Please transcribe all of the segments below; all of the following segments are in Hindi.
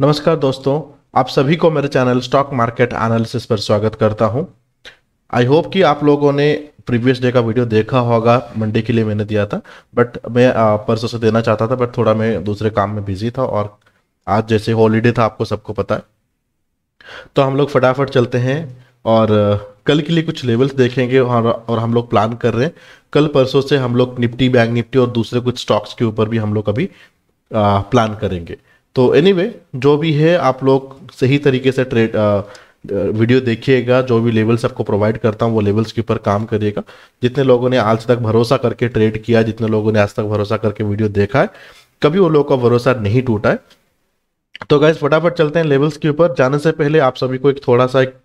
नमस्कार दोस्तों आप सभी को मेरे चैनल स्टॉक मार्केट एनालिसिस पर स्वागत करता हूं आई होप कि आप लोगों ने प्रीवियस डे का वीडियो देखा होगा मंडे के लिए मैंने दिया था बट मैं परसों से देना चाहता था बट थोड़ा मैं दूसरे काम में बिजी था और आज जैसे हॉलीडे था आपको सबको पता है तो हम लोग फटाफट चलते हैं और कल के लिए कुछ लेवल्स देखेंगे और और हम लोग प्लान कर रहे हैं कल परसों से हम लोग निफ्टी बैंक निफ्टी और दूसरे कुछ स्टॉक्स के ऊपर भी हम लोग अभी प्लान करेंगे तो एनीवे जो भी है आप लोग सही तरीके से ट्रेड वीडियो देखिएगा जो भी लेवल्स आपको प्रोवाइड करता हूँ वो लेवल्स के ऊपर काम करिएगा जितने लोगों ने आज तक भरोसा करके ट्रेड किया जितने लोगों ने आज तक भरोसा करके वीडियो देखा है कभी वो लोगों का भरोसा नहीं टूटा है तो गैस फटाफट चलते हैं लेवल्स के ऊपर जाने से पहले आप सभी को एक थोड़ा सा एक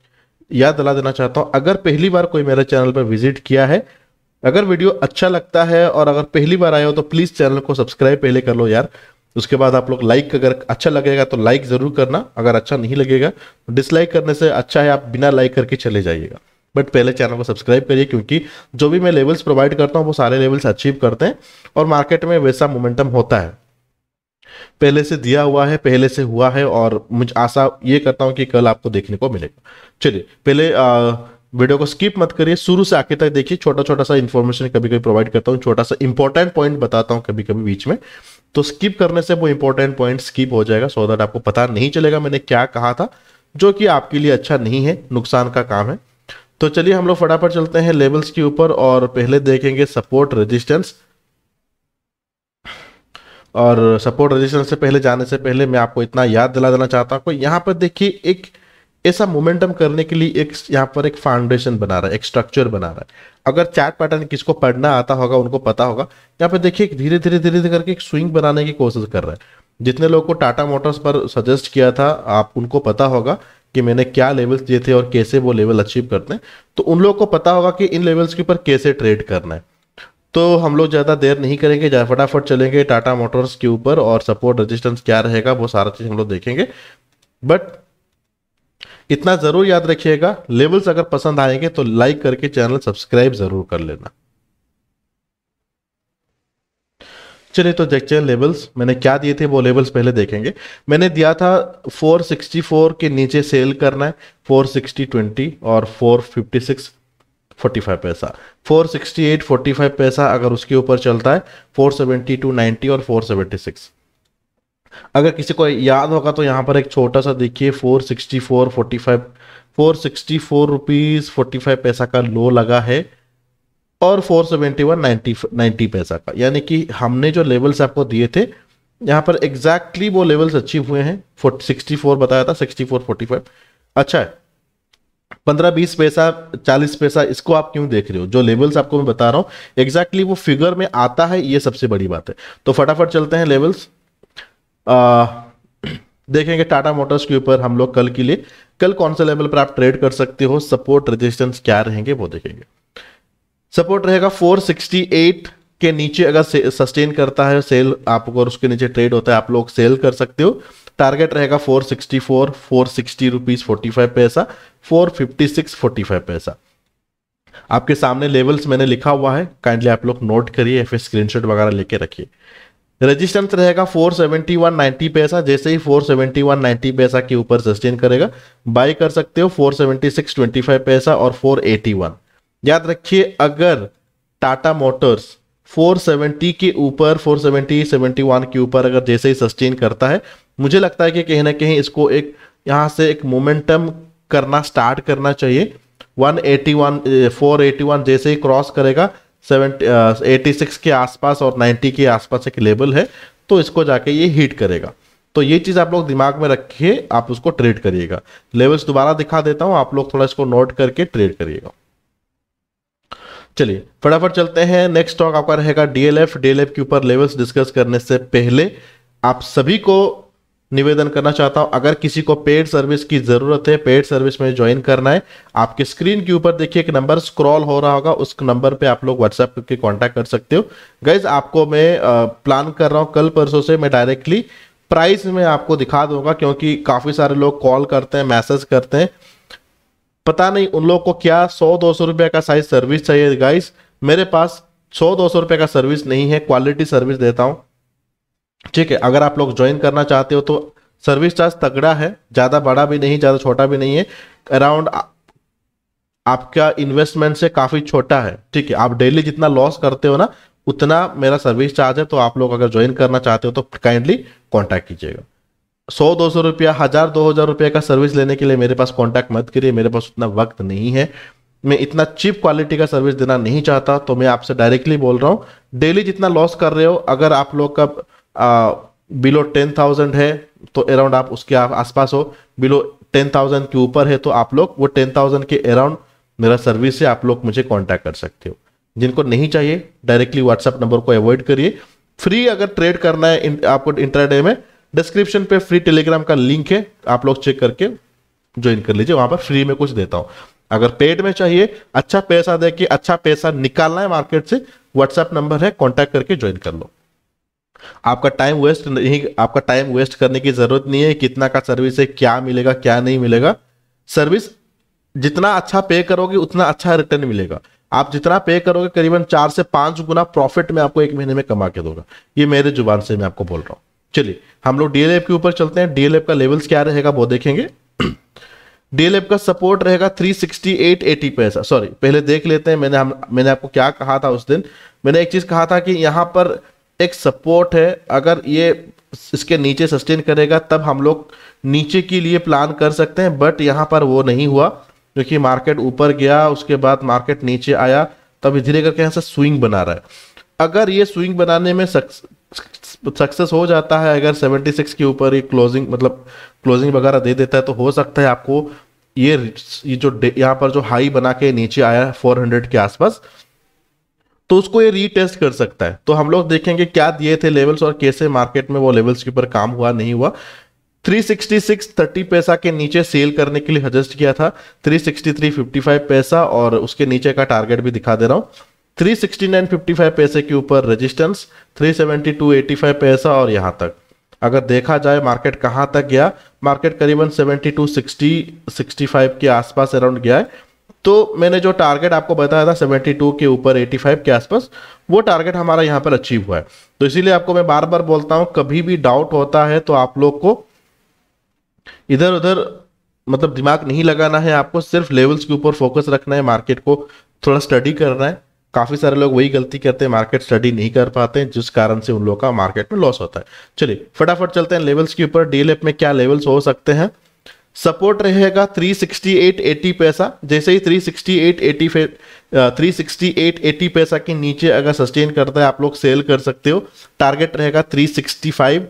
याद दिला देना चाहता हूँ अगर पहली बार कोई मेरे चैनल पर विजिट किया है अगर वीडियो अच्छा लगता है और अगर पहली बार आए हो तो प्लीज़ चैनल को सब्सक्राइब पहले कर लो यार उसके बाद आप लोग लाइक अगर अच्छा लगेगा तो लाइक ज़रूर करना अगर अच्छा नहीं लगेगा तो डिसलाइक करने से अच्छा है आप बिना लाइक करके चले जाइएगा बट पहले चैनल को सब्सक्राइब करिए क्योंकि जो भी मैं लेवल्स प्रोवाइड करता हूँ वो सारे लेवल्स अचीव करते हैं और मार्केट में वैसा मोमेंटम होता है पहले से दिया हुआ है पहले से हुआ है और मुझे आशा ये करता हूँ कि कल आपको देखने को मिलेगा चलिए पहले आ, वीडियो को स्किप मत करिए शुरू से आखिर तक देखिए छोटा छोटा सा इन्फॉर्मेशन कभी कभी प्रोवाइड करता हूँ छोटा सा इंपॉर्टेंट पॉइंट बताता हूँ कभी कभी बीच में तो स्किप करने से वो इंपॉर्टेंट पॉइंट स्किप हो जाएगा सो so दैट आपको पता नहीं चलेगा मैंने क्या कहा था जो कि आपके लिए अच्छा नहीं है नुकसान का काम है तो चलिए हम लोग फटाफट चलते हैं लेवल्स के ऊपर और पहले देखेंगे सपोर्ट रेजिस्टेंस और सपोर्ट रेजिस्टेंस से पहले जाने से पहले मैं आपको इतना याद दिला देना चाहता हूँ यहाँ पर देखिए एक ऐसा मोमेंटम करने के लिए एक यहाँ पर एक फाउंडेशन बना रहा है एक स्ट्रक्चर बना रहा है अगर चार्ट पैटर्न किसको पढ़ना आता होगा उनको पता होगा यहाँ पे देखिए धीरे धीरे धीरे धीरे करके एक स्विंग बनाने की कोशिश कर रहा है जितने लोग को टाटा मोटर्स पर सजेस्ट किया था आप उनको पता होगा कि मैंने क्या लेवल्स दिए थे और कैसे वो लेवल अचीव करते हैं तो उन लोगों को पता होगा कि इन लेवल्स के ऊपर कैसे ट्रेड करना है तो हम लोग ज़्यादा देर नहीं करेंगे फटाफट चलेंगे टाटा मोटर्स के ऊपर और सपोर्ट रजिस्टेंस क्या रहेगा वो सारा चीज़ हम लोग देखेंगे बट इतना ज़रूर याद रखिएगा लेवल्स अगर पसंद आएंगे तो लाइक करके चैनल सब्सक्राइब ज़रूर कर लेना चलिए तो देखते हैं लेवल्स मैंने क्या दिए थे वो लेवल्स पहले देखेंगे मैंने दिया था 464 के नीचे सेल करना है 460 20 और 456 45 पैसा 468 45 पैसा अगर उसके ऊपर चलता है 472 टू 90 और 476 अगर किसी को याद होगा तो यहाँ पर एक छोटा सा देखिए four sixty four forty five four sixty four rupees forty five पैसा का लो लगा है और four seventy one ninety ninety पैसा का यानी कि हमने जो लेवल्स आपको दिए थे यहाँ पर एग्जैक्टली exactly वो लेवल्स अचीव हुए हैं फोर सिक्सटी फोर बताया था सिक्सटी फोर फोर्टी फाइव अच्छा है पंद्रह बीस पैसा चालीस पैसा इसको आप क्यों देख रहे हो जो लेवल्स आपको मैं बता रहा हूँ एग्जैक्टली exactly वो फिगर में आता है ये सबसे बड़ी बात है तो फटाफट चलते हैं लेवल्स आ, देखेंगे टाटा मोटर्स के ऊपर हम लोग कल के लिए कल कौन से लेवल पर आप ट्रेड कर सकते हो सपोर्ट रेजिस्टेंस क्या रहेंगे वो देखेंगे सपोर्ट रहेगा 468 के नीचे अगर सस्टेन करता है सेल आपको और उसके नीचे ट्रेड होता है आप लोग सेल कर सकते हो टारगेट रहेगा 464 460 रुपीस 45 पैसा 456 45 पैसा आपके सामने लेवल्स मैंने लिखा हुआ है काइंडली आप लोग नोट करिए फिर स्क्रीनशॉट वगैरह लेके रखिए रेजिस्टेंस रहेगा 471.90 पैसा जैसे ही 471.90 पैसा के ऊपर सस्टेन करेगा बाय कर सकते हो 476.25 पैसा और 481 याद रखिए अगर टाटा मोटर्स 470 के ऊपर 470 71 के ऊपर अगर जैसे ही सस्टेन करता है मुझे लगता है कि कहीं ना कहीं इसको एक यहाँ से एक मोमेंटम करना स्टार्ट करना चाहिए 181 481 जैसे ही क्रॉस करेगा सेवेंटी एटी सिक्स के आसपास और नाइन्टी के आसपास एक लेवल है तो इसको जाके ये हीट करेगा तो ये चीज़ आप लोग दिमाग में रखिए आप उसको ट्रेड करिएगा लेवल्स दोबारा दिखा देता हूँ आप लोग थोड़ा इसको नोट करके ट्रेड करिएगा चलिए फटाफट चलते हैं नेक्स्ट स्टॉक आपका रहेगा डीएलएफ डीएलएफ के ऊपर लेवल्स डिस्कस करने से पहले आप सभी को निवेदन करना चाहता हूं अगर किसी को पेड सर्विस की ज़रूरत है पेड सर्विस में ज्वाइन करना है आपके स्क्रीन के ऊपर देखिए एक नंबर स्क्रॉल हो रहा होगा उस नंबर पे आप लोग व्हाट्सएप करके कांटेक्ट कर सकते हो गैज आपको मैं प्लान कर रहा हूँ कल परसों से मैं डायरेक्टली प्राइस में आपको दिखा दूंगा क्योंकि काफ़ी सारे लोग कॉल करते हैं मैसेज करते हैं पता नहीं उन लोग को क्या सौ दो सौ रुपये का साइज सर्विस चाहिए गाइस मेरे पास सौ दो सौ रुपये का सर्विस नहीं है क्वालिटी सर्विस देता हूँ ठीक है अगर आप लोग ज्वाइन करना चाहते हो तो सर्विस चार्ज तगड़ा है ज़्यादा बड़ा भी नहीं ज़्यादा छोटा भी नहीं है अराउंड आपका इन्वेस्टमेंट से काफ़ी छोटा है ठीक है आप डेली जितना लॉस करते हो ना उतना मेरा सर्विस चार्ज है तो आप लोग अगर ज्वाइन करना चाहते हो तो काइंडली कॉन्टैक्ट कीजिएगा सौ दो सौ रुपया हज़ार दो हज़ार रुपये का सर्विस लेने के लिए मेरे पास कॉन्टैक्ट मत करिए मेरे पास उतना वक्त नहीं है मैं इतना चीप क्वालिटी का सर्विस देना नहीं चाहता तो मैं आपसे डायरेक्टली बोल रहा हूँ डेली जितना लॉस कर रहे हो अगर आप लोग का बिलो टेन थाउजेंड है तो अराउंड आप उसके आप आसपास हो बिलो टेन थाउजेंड के ऊपर है तो आप लोग वो टेन थाउजेंड के अराउंड मेरा सर्विस से आप लोग मुझे कॉन्टैक्ट कर सकते हो जिनको नहीं चाहिए डायरेक्टली व्हाट्सएप नंबर को अवॉइड करिए फ्री अगर ट्रेड करना है इन, आपको इंटरडे में डिस्क्रिप्शन पे फ्री टेलीग्राम का लिंक है आप लोग चेक करके ज्वाइन कर लीजिए वहां पर फ्री में कुछ देता हूँ अगर पेड में चाहिए अच्छा पैसा दे के अच्छा पैसा निकालना है मार्केट से व्हाट्सएप नंबर है कॉन्टैक्ट करके ज्वाइन कर लो आपका टाइम वेस्ट नहीं आपका टाइम वेस्ट करने की ज़रूरत नहीं है कितना का सर्विस है क्या मिलेगा क्या नहीं मिलेगा सर्विस जितना अच्छा पे करोगे उतना अच्छा रिटर्न मिलेगा आप जितना पे करोगे करीबन चार से पांच गुना प्रॉफिट में आपको एक महीने में कमा के दोगा ये मेरे जुबान से मैं आपको बोल रहा हूँ चलिए हम लोग डीएलएफ के ऊपर चलते हैं डीएलएफ का लेवल्स क्या रहेगा वो देखेंगे डीएलएफ का सपोर्ट रहेगा 368 एटी पैसा सॉरी पहले देख लेते हैं मैंने हम मैंने आपको क्या कहा था उस दिन मैंने एक चीज़ कहा था कि यहाँ पर एक सपोर्ट है अगर ये इसके नीचे सस्टेन करेगा तब हम लोग नीचे के लिए प्लान कर सकते हैं बट यहाँ पर वो नहीं हुआ क्योंकि मार्केट ऊपर गया उसके बाद मार्केट नीचे आया तब धीरे करके यहाँ से स्विंग बना रहा है अगर ये स्विंग बनाने में सक्सेस हो जाता है अगर 76 के ऊपर ये क्लोजिंग मतलब क्लोजिंग वगैरह दे देता है तो हो सकता है आपको ये ये जो यहाँ पर जो हाई बना के नीचे आया 400 के आसपास तो उसको ये रीटेस्ट कर सकता है तो हम लोग देखेंगे क्या दिए थे लेवल्स और कैसे मार्केट में वो लेवल्स के ऊपर काम हुआ नहीं हुआ 366 30 पैसा के नीचे सेल करने के लिए सजेस्ट किया था 363 55 पैसा और उसके नीचे का टारगेट भी दिखा दे रहा हूँ 55 पैसे के ऊपर रेजिस्टेंस 85 पैसा और यहाँ तक अगर देखा जाए मार्केट कहाँ तक गया मार्केट करीबन 60 65 के आसपास अराउंड गया है तो मैंने जो टारगेट आपको बताया था 72 के ऊपर 85 के आसपास वो टारगेट हमारा यहाँ पर अचीव हुआ है तो इसीलिए आपको मैं बार बार बोलता हूँ कभी भी डाउट होता है तो आप लोग को इधर उधर मतलब दिमाग नहीं लगाना है आपको सिर्फ लेवल्स के ऊपर फोकस रखना है मार्केट को थोड़ा स्टडी करना है काफ़ी सारे लोग वही गलती करते हैं मार्केट स्टडी नहीं कर पाते हैं जिस कारण से उन लोगों का मार्केट में लॉस होता है चलिए फटाफट चलते हैं लेवल्स के ऊपर डीएलएफ में क्या लेवल्स हो सकते हैं सपोर्ट रहेगा 368.80 पैसा जैसे ही 368.80 368.80 पैसा के नीचे अगर सस्टेन करता है आप लोग सेल कर सकते हो टारगेट रहेगा 365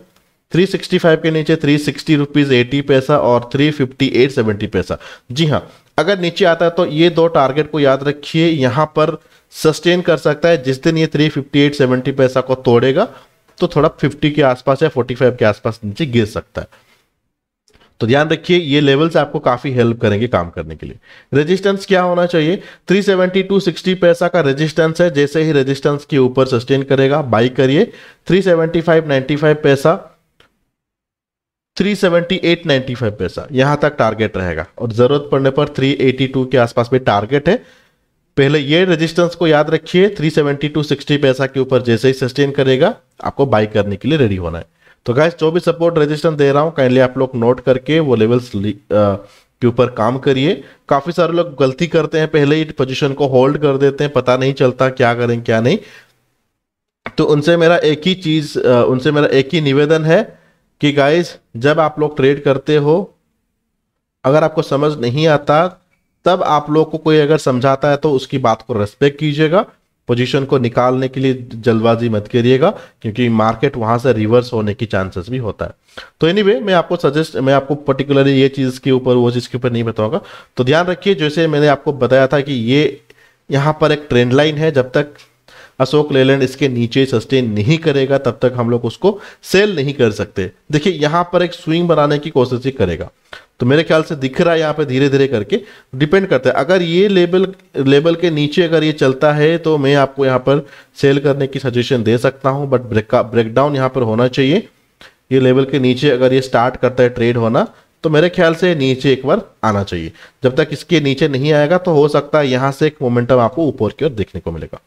365 के नीचे थ्री सिक्सटी रुपीज़ एटी पैसा और थ्री फिफ्टी एट सेवेंटी पैसा जी हाँ अगर नीचे आता है तो ये दो टारगेट को याद रखिए यहाँ पर सस्टेन कर सकता है जिस दिन ये थ्री फिफ्टी एट सेवेंटी पैसा को तोड़ेगा तो थोड़ा फिफ्टी के आसपास या फोर्टी फाइव के आसपास नीचे गिर सकता है तो ध्यान रखिए ये लेवल्स आपको काफ़ी हेल्प करेंगे काम करने के लिए रेजिस्टेंस क्या होना चाहिए 370 टू 60 पैसा का रेजिस्टेंस है जैसे ही रेजिस्टेंस के ऊपर सस्टेन करेगा बाई करिए 375 95 पैसा फाइव पैसा यहां तक टारगेट रहेगा और जरूरत पड़ने पर 382 के आसपास में टारगेट है पहले ये रेजिस्टेंस को याद रखिए थ्री सेवेंटी टू सिक्सटी पैसा के ऊपर जैसे ही सस्टेन करेगा आपको बाई करने के लिए रेडी होना है तो गाइज जो भी सपोर्ट रेजिस्टेंस दे रहा हूँ काइंडली आप लोग नोट करके वो लेवल्स के ऊपर काम करिए काफ़ी सारे लोग गलती करते हैं पहले ही पोजिशन को होल्ड कर देते हैं पता नहीं चलता क्या करें क्या नहीं तो उनसे मेरा एक ही चीज़ उनसे मेरा एक ही निवेदन है कि गाइज जब आप लोग ट्रेड करते हो अगर आपको समझ नहीं आता तब आप लोग को कोई अगर समझाता है तो उसकी बात को रेस्पेक्ट कीजिएगा पोजीशन को निकालने के लिए जल्दबाजी मत करिएगा क्योंकि मार्केट वहां से रिवर्स होने की चांसेस भी होता है तो एनीवे anyway, मैं आपको सजेस्ट मैं आपको पर्टिकुलरली ये चीज़ के ऊपर वो चीज़ के ऊपर नहीं बताऊंगा तो ध्यान रखिए जैसे मैंने आपको बताया था कि ये यहाँ पर एक ट्रेंड लाइन है जब तक अशोक लेलैंड इसके नीचे सस्टेन नहीं करेगा तब तक हम लोग उसको सेल नहीं कर सकते देखिए यहाँ पर एक स्विंग बनाने की कोशिश ही करेगा तो मेरे ख्याल से दिख रहा है यहाँ पे धीरे धीरे करके डिपेंड करता है अगर ये लेवल लेबल के नीचे अगर ये चलता है तो मैं आपको यहाँ पर सेल करने की सजेशन दे सकता हूँ बट ब्रेक ब्रेकडाउन यहाँ पर होना चाहिए ये लेवल के नीचे अगर ये स्टार्ट करता है ट्रेड होना तो मेरे ख्याल से नीचे एक बार आना चाहिए जब तक इसके नीचे नहीं आएगा तो हो सकता है यहाँ से एक मोमेंटम आपको ऊपर की ओर देखने को मिलेगा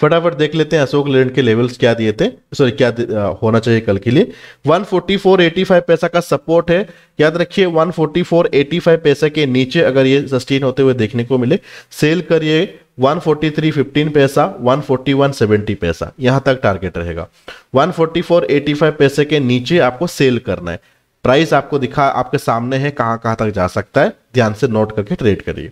फटाफट देख लेते हैं अशोक लेलैंड के लेवल्स क्या दिए थे सॉरी क्या होना चाहिए कल के लिए 144.85 पैसा का सपोर्ट है याद रखिए 144.85 पैसा के नीचे अगर ये सस्टेन होते हुए देखने को मिले सेल करिए 143.15 पैसा 141.70 पैसा यहाँ तक टारगेट रहेगा 144.85 पैसे के नीचे आपको सेल करना है प्राइस आपको दिखा आपके सामने है कहां कहां तक जा सकता है ध्यान से नोट करके ट्रेड करिए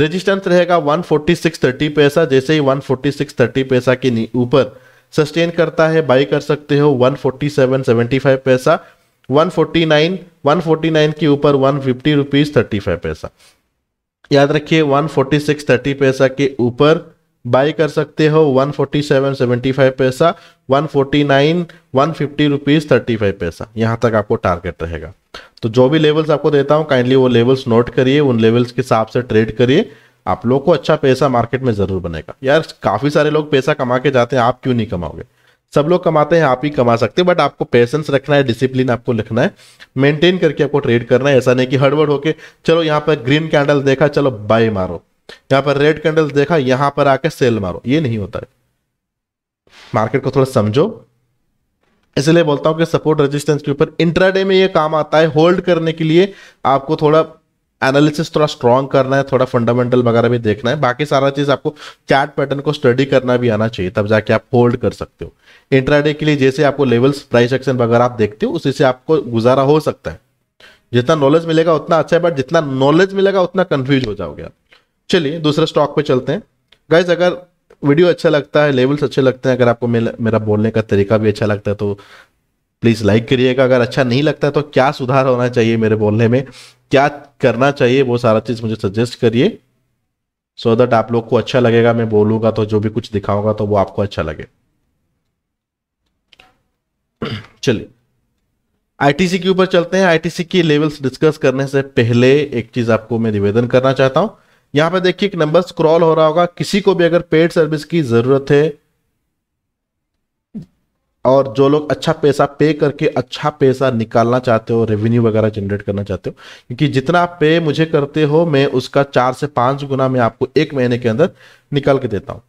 रेजिस्टेंस रहेगा 146.30 पैसा जैसे ही 146.30 पैसा के ऊपर सस्टेन करता है बाई कर सकते हो 147.75 पैसा 149 149 के ऊपर वन फिफ्टी पैसा याद रखिए 146.30 पैसा के ऊपर बाई कर सकते हो वन फोर्टी सेवन फाइव पैसा one forty nine one fifty rupees thirty five पैसा यहाँ तक आपको टारगेट रहेगा तो जो भी लेवल्स आपको देता हूँ काइंडली वो लेवल्स नोट करिए उन लेवल्स के हिसाब से ट्रेड करिए आप लोग को अच्छा पैसा मार्केट में ज़रूर बनेगा यार काफ़ी सारे लोग पैसा कमा के जाते हैं आप क्यों नहीं कमाओगे सब लोग कमाते हैं आप ही कमा सकते हैं बट आपको पेशेंस रखना है डिसिप्लिन आपको लिखना है मेंटेन करके आपको ट्रेड करना है ऐसा नहीं कि हड़बड़ होके चलो यहाँ पर ग्रीन कैंडल देखा चलो बाय मारो यहां पर रेड कैंडल देखा यहां पर आके सेल मारो ये नहीं होता है मार्केट को थोड़ा समझो इसलिए बोलता हूं कि सपोर्ट रेजिस्टेंस के ऊपर इंट्राडे में ये काम आता है होल्ड करने के लिए आपको थोड़ा एनालिसिस थोड़ा स्ट्रांग करना है थोड़ा फंडामेंटल वगैरह भी देखना है बाकी सारा चीज़ आपको चार्ट पैटर्न को स्टडी करना भी आना चाहिए तब जाके आप होल्ड कर सकते हो इंट्राडे के लिए जैसे आपको लेवल्स प्राइस एक्शन वगैरह आप देखते हो उसी से आपको गुजारा हो सकता है जितना नॉलेज मिलेगा उतना अच्छा है बट जितना नॉलेज मिलेगा उतना कंफ्यूज हो जाओगे आप चलिए दूसरे स्टॉक पे चलते हैं गाइज अगर वीडियो अच्छा लगता है लेवल्स अच्छे लगते हैं अगर आपको मेरा बोलने का तरीका भी अच्छा लगता है तो प्लीज़ लाइक करिएगा अगर अच्छा नहीं लगता है तो क्या सुधार होना चाहिए मेरे बोलने में क्या करना चाहिए वो सारा चीज़ मुझे सजेस्ट करिए सो दैट आप लोग को अच्छा लगेगा मैं बोलूँगा तो जो भी कुछ दिखाऊंगा तो वो आपको अच्छा लगे चलिए आई के ऊपर चलते हैं आई की लेवल्स डिस्कस करने से पहले एक चीज़ आपको मैं निवेदन करना चाहता हूँ यहाँ पे देखिए एक नंबर स्क्रॉल हो रहा होगा किसी को भी अगर पेड सर्विस की ज़रूरत है और जो लोग अच्छा पैसा पे करके अच्छा पैसा निकालना चाहते हो रेवेन्यू वगैरह जनरेट करना चाहते हो क्योंकि जितना आप पे मुझे करते हो मैं उसका चार से पांच गुना मैं आपको एक महीने के अंदर निकाल के देता हूँ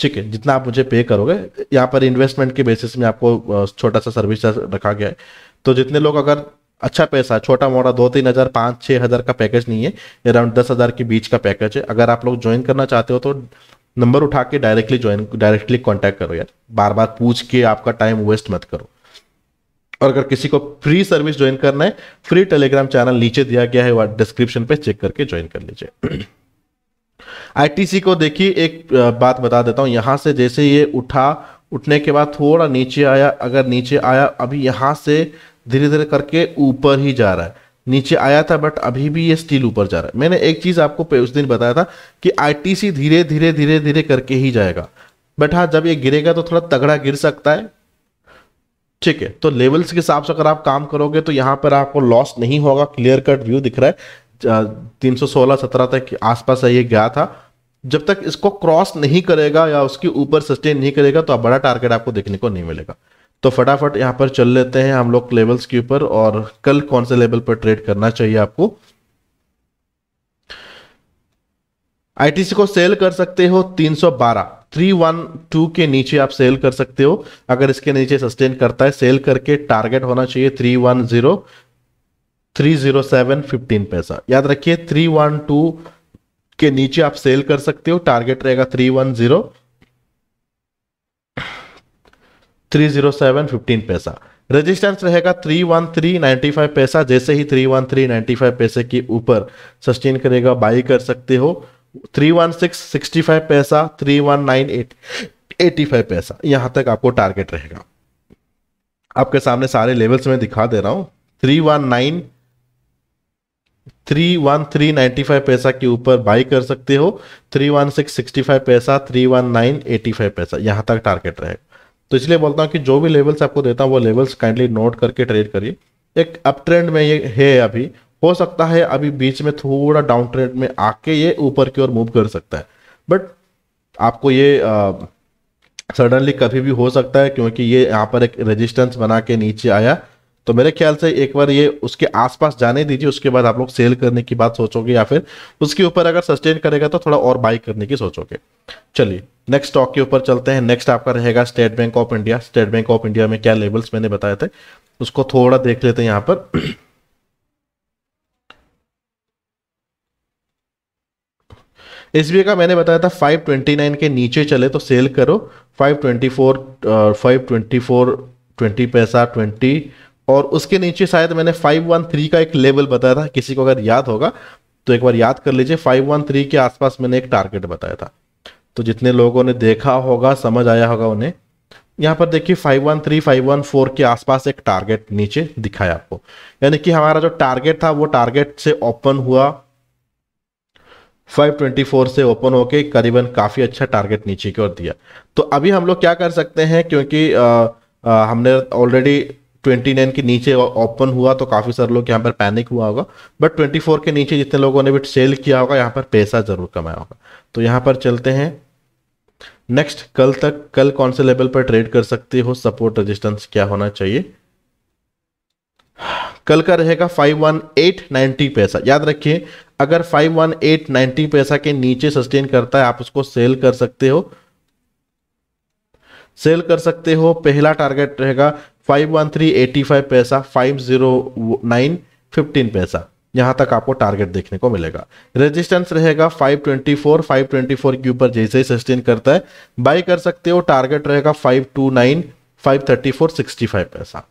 ठीक है जितना आप मुझे पे करोगे यहाँ पर इन्वेस्टमेंट के बेसिस में आपको छोटा सा सर्विस रखा गया है तो जितने लोग अगर अच्छा पैसा छोटा मोटा दो तीन हज़ार पाँच छः हज़ार का पैकेज नहीं है अराउंड दस हज़ार के बीच का पैकेज है अगर आप लोग ज्वाइन करना चाहते हो तो नंबर उठा के डायरेक्टली ज्वाइन डायरेक्टली कॉन्टैक्ट करो यार बार बार पूछ के आपका टाइम वेस्ट मत करो और अगर किसी को फ्री सर्विस ज्वाइन करना है फ्री टेलीग्राम चैनल नीचे दिया गया है डिस्क्रिप्शन पे चेक करके ज्वाइन कर लीजिए आईटीसी को देखिए एक बात बता देता हूँ यहाँ से जैसे ये उठा उठने के बाद थोड़ा नीचे आया अगर नीचे आया अभी यहाँ से धीरे धीरे करके ऊपर ही जा रहा है नीचे आया था बट अभी भी ये स्टील ऊपर जा रहा है मैंने एक चीज़ आपको उस दिन बताया था कि आईटीसी धीरे धीरे धीरे धीरे करके ही जाएगा बट हाँ जब ये गिरेगा तो थोड़ा तगड़ा गिर सकता है ठीक है तो लेवल्स के हिसाब से अगर आप काम करोगे तो यहाँ पर आपको लॉस नहीं होगा क्लियर कट व्यू दिख रहा है तीन सौ सोलह सत्रह तक आसपास ये गया था जब तक इसको क्रॉस नहीं करेगा या उसके ऊपर सस्टेन नहीं करेगा तो बड़ा टारगेट आपको देखने को नहीं मिलेगा तो फटाफट यहाँ पर चल लेते हैं हम लोग लेवल्स के ऊपर और कल कौन से लेवल पर ट्रेड करना चाहिए आपको आईटीसी को सेल कर सकते हो 312 312 के नीचे आप सेल कर सकते हो अगर इसके नीचे सस्टेन करता है सेल करके टारगेट होना चाहिए 310 307 15 पैसा याद रखिए 312 के नीचे आप सेल कर सकते हो टारगेट रहेगा 310 थ्री जीरो सेवन फिफ्टीन पैसा रेजिस्टेंस रहेगा three one three ninety five पैसा जैसे ही three one three ninety five पैसे के ऊपर सस्टेन करेगा बाई कर सकते हो three one six sixty five पैसा three one nine eight eighty five पैसा यहाँ तक आपको टारगेट रहेगा आपके सामने सारे लेवल्स में दिखा दे रहा हूँ three one nine three one three ninety five पैसा के ऊपर बाई कर सकते हो three one six sixty five पैसा three one nine eighty five पैसा यहाँ तक टारगेट रहेगा तो इसलिए बोलता हूँ कि जो भी लेवल्स आपको देता हूँ वो लेवल्स काइंडली नोट करके ट्रेड करिए एक अप ट्रेंड में ये है अभी हो सकता है अभी बीच में थोड़ा डाउन ट्रेंड में आके ये ऊपर की ओर मूव कर सकता है बट आपको ये सडनली कभी भी हो सकता है क्योंकि ये यहाँ पर एक रेजिस्टेंस बना के नीचे आया तो मेरे ख्याल से एक बार ये उसके आसपास जाने दीजिए उसके बाद आप लोग सेल करने की बात सोचोगे या फिर उसके ऊपर अगर सस्टेन करेगा तो थोड़ा और बाई करने की सोचोगे चलिए नेक्स्ट स्टॉक के ऊपर चलते हैं नेक्स्ट आपका रहेगा State Bank of India State Bank of India में क्या लेवल्स मैंने बताए थे उसको थोड़ा देख लेते हैं यहाँ पर एस का मैंने बताया था 529 के नीचे चले तो सेल करो 524 524 पैसा 20 और उसके नीचे शायद मैंने 513 का एक लेवल बताया था किसी को अगर याद होगा तो एक बार याद कर लीजिए 513 के आसपास मैंने एक टारगेट बताया था तो जितने लोगों ने देखा होगा समझ आया होगा उन्हें यहाँ पर देखिए वन फोर के आसपास एक टारगेट नीचे दिखाया आपको यानी कि हमारा जो टारगेट था वो टारगेट से ओपन हुआ 524 से ओपन होके करीबन काफ़ी अच्छा टारगेट नीचे की ओर दिया तो अभी हम लोग क्या कर सकते हैं क्योंकि आ, आ, हमने ऑलरेडी 29 के नीचे ओपन हुआ तो काफ़ी सारे लोग यहाँ पर पैनिक हुआ होगा बट 24 के नीचे जितने लोगों ने भी सेल किया होगा यहाँ पर पैसा जरूर कमाया होगा तो यहाँ पर चलते हैं नेक्स्ट कल तक कल कौन से लेवल पर ट्रेड कर सकते हो सपोर्ट रेजिस्टेंस क्या होना चाहिए कल का रहेगा 51890 पैसा याद रखिए अगर 51890 पैसा के नीचे सस्टेन करता है आप उसको सेल कर सकते हो सेल कर सकते हो पहला टारगेट रहेगा five one three eighty five पैसा फाइव जीरो नाइन फिफ्टीन पैसा यहाँ तक आपको टारगेट देखने को मिलेगा रेजिस्टेंस रहेगा 524 524 के ऊपर जैसे ही सस्टेन करता है बाई कर सकते हो टारगेट रहेगा 529 534 65 पैसा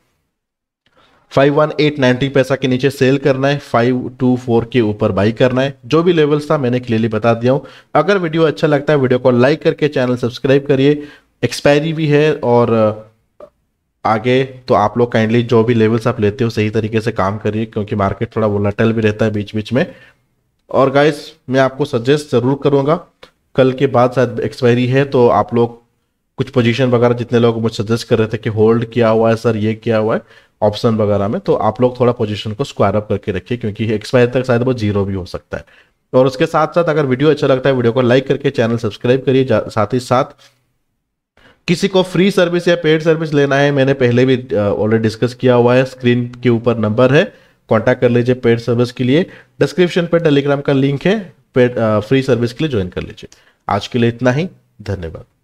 51890 पैसा के नीचे सेल करना है 524 के ऊपर बाई करना है जो भी लेवल्स था मैंने क्लियरली बता दिया हूँ अगर वीडियो अच्छा लगता है वीडियो को लाइक करके चैनल सब्सक्राइब करिए एक्सपायरी भी है और आगे तो आप लोग काइंडली जो भी लेवल्स आप लेते हो सही तरीके से काम करिए क्योंकि मार्केट थोड़ा वोलाटल भी रहता है बीच बीच में और गाइस मैं आपको सजेस्ट ज़रूर करूंगा कल के बाद शायद एक्सपायरी है तो आप लोग कुछ पोजीशन वगैरह जितने लोग मुझे सजेस्ट कर रहे थे कि होल्ड किया हुआ है सर ये किया हुआ है ऑप्शन वगैरह में तो आप लोग थोड़ा पोजिशन को स्क्वायर अप करके रखिए क्योंकि एक्सपायरी तक शायद वो जीरो भी हो सकता है और उसके साथ साथ अगर वीडियो अच्छा लगता है वीडियो को लाइक करके चैनल सब्सक्राइब करिए साथ ही साथ किसी को फ्री सर्विस या पेड सर्विस लेना है मैंने पहले भी ऑलरेडी डिस्कस किया हुआ है स्क्रीन के ऊपर नंबर है कॉन्टैक्ट कर लीजिए पेड सर्विस के लिए डिस्क्रिप्शन पर टेलीग्राम का लिंक है पेड फ्री सर्विस के लिए ज्वाइन कर लीजिए आज के लिए इतना ही धन्यवाद